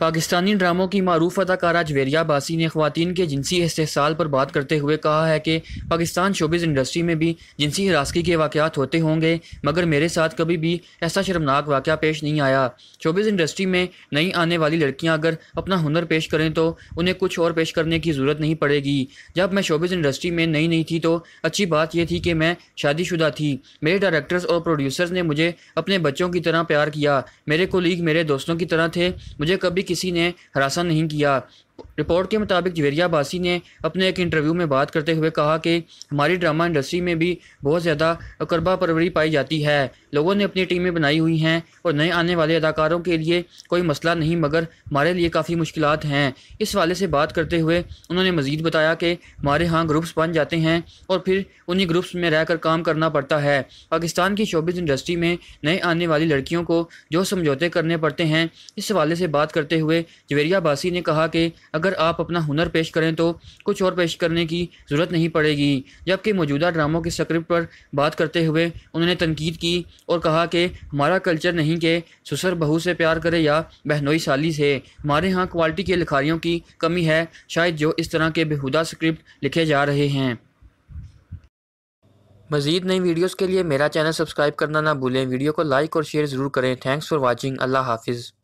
पाकिस्तानी ड्रामों की मरूफ अदाकारा जवेरिया बासी ने खुवान के जिनसी इस्तेसाल पर बात करते हुए कहा है कि पाकिस्तान शोबिज़ इंडस्ट्री में भी जिनसी हरासगी के वाक़ात होते होंगे मगर मेरे साथ कभी भी ऐसा शर्मनाक वाक़ पेश नहीं आया शोबिज़ इंडस्ट्री में नई आने वाली लड़कियाँ अगर अपना हुनर पेश करें तो उन्हें कुछ और पेश करने की ज़रूरत नहीं पड़ेगी जब मैं शोबिज़ इंडस्ट्री में नई नई थी तो अच्छी बात यह थी कि मैं शादीशुदा थी मेरे डायरेक्टर्स और प्रोड्यूसर्स ने मुझे अपने बच्चों की तरह प्यार किया मेरे कोलीग मेरे दोस्तों की तरह थे मुझे कभी किसी ने हरासा नहीं किया रिपोर्ट के मुताबिक जवेरिया बासी ने अपने एक इंटरव्यू में बात करते हुए कहा कि हमारी ड्रामा इंडस्ट्री में भी बहुत ज़्यादा अकरबा परवरी पाई जाती है लोगों ने अपनी टीमें बनाई हुई हैं और नए आने वाले अदाकारों के लिए कोई मसला नहीं मगर हमारे लिए काफ़ी मुश्किल हैं इस वाले से बात करते हुए उन्होंने मज़ीद बताया कि हमारे यहाँ ग्रुप्स बन जाते हैं और फिर उन्हीं ग्रुप्स में रहकर काम करना पड़ता है पाकिस्तान की शोबिस इंडस्ट्री में नए आने वाली लड़कियों को जो समझौते करने पड़ते हैं इस हवाले से बात करते हुए जवेरिया बासी ने कहा कि अगर आप अपना हुनर पेश करें तो कुछ और पेश करने की ज़रूरत नहीं पड़ेगी जबकि मौजूदा ड्रामों के स्क्रिप्ट पर बात करते हुए उन्होंने तनकीद की और कहा कि हमारा कल्चर नहीं कि ससुर बहू से प्यार करे या बहनोई साली से हमारे यहाँ क्वालिटी के लिखारियों की कमी है शायद जो इस तरह के बेहुदा स्क्रिप्ट लिखे जा रहे हैं मजीद नई वीडियोज़ के लिए मेरा चैनल सब्सक्राइब करना ना भूलें वीडियो को लाइक और शेयर ज़रूर करें थैंक्स फॉर वॉचिंग अल्लाह हाफिज़